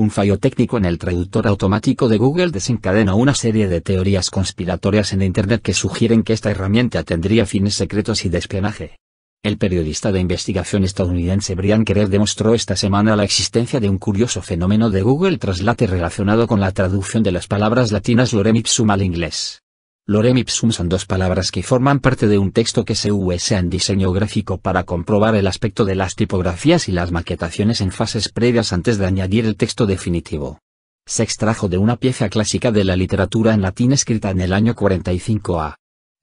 Un fallo técnico en el traductor automático de Google desencadena una serie de teorías conspiratorias en Internet que sugieren que esta herramienta tendría fines secretos y de espionaje. El periodista de investigación estadounidense Brian Kerr demostró esta semana la existencia de un curioso fenómeno de Google Translate relacionado con la traducción de las palabras latinas lorem ipsum al inglés. Lorem ipsum son dos palabras que forman parte de un texto que se usa en diseño gráfico para comprobar el aspecto de las tipografías y las maquetaciones en fases previas antes de añadir el texto definitivo. Se extrajo de una pieza clásica de la literatura en latín escrita en el año 45 a.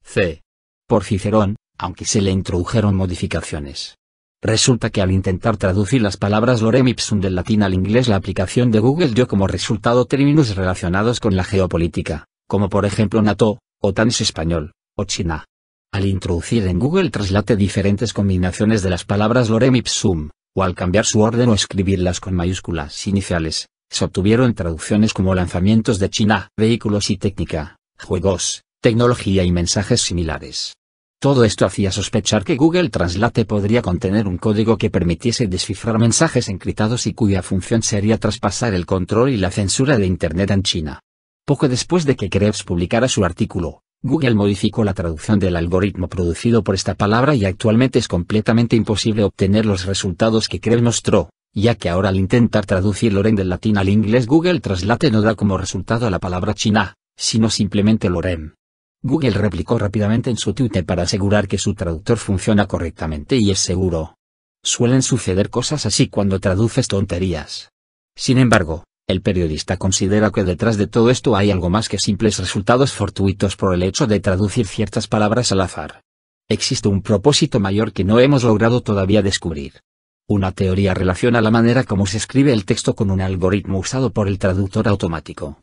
c. por Cicerón, aunque se le introdujeron modificaciones. Resulta que al intentar traducir las palabras lorem ipsum del latín al inglés la aplicación de Google dio como resultado términos relacionados con la geopolítica, como por ejemplo NATO, OTAN es español, o China. Al introducir en Google Translate diferentes combinaciones de las palabras lorem ipsum, o al cambiar su orden o escribirlas con mayúsculas iniciales, se obtuvieron traducciones como lanzamientos de China, vehículos y técnica, juegos, tecnología y mensajes similares. Todo esto hacía sospechar que Google Translate podría contener un código que permitiese descifrar mensajes encriptados y cuya función sería traspasar el control y la censura de Internet en China. Poco después de que Krebs publicara su artículo, Google modificó la traducción del algoritmo producido por esta palabra y actualmente es completamente imposible obtener los resultados que Krebs mostró, ya que ahora al intentar traducir Loren del latín al inglés Google Translate no da como resultado a la palabra China, sino simplemente Loren. Google replicó rápidamente en su Twitter para asegurar que su traductor funciona correctamente y es seguro. Suelen suceder cosas así cuando traduces tonterías. Sin embargo, el periodista considera que detrás de todo esto hay algo más que simples resultados fortuitos por el hecho de traducir ciertas palabras al azar. Existe un propósito mayor que no hemos logrado todavía descubrir. Una teoría relaciona la manera como se escribe el texto con un algoritmo usado por el traductor automático.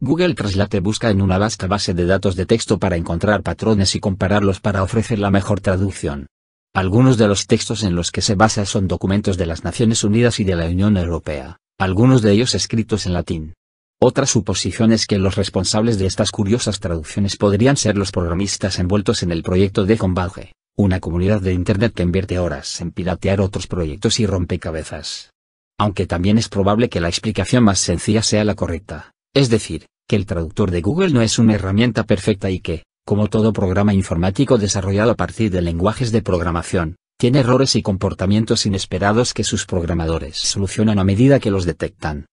Google Translate busca en una vasta base de datos de texto para encontrar patrones y compararlos para ofrecer la mejor traducción. Algunos de los textos en los que se basa son documentos de las Naciones Unidas y de la Unión Europea algunos de ellos escritos en latín. Otra suposición es que los responsables de estas curiosas traducciones podrían ser los programistas envueltos en el proyecto de Combage, una comunidad de Internet que invierte horas en piratear otros proyectos y rompecabezas. Aunque también es probable que la explicación más sencilla sea la correcta, es decir, que el traductor de Google no es una herramienta perfecta y que, como todo programa informático desarrollado a partir de lenguajes de programación, tiene errores y comportamientos inesperados que sus programadores solucionan a medida que los detectan.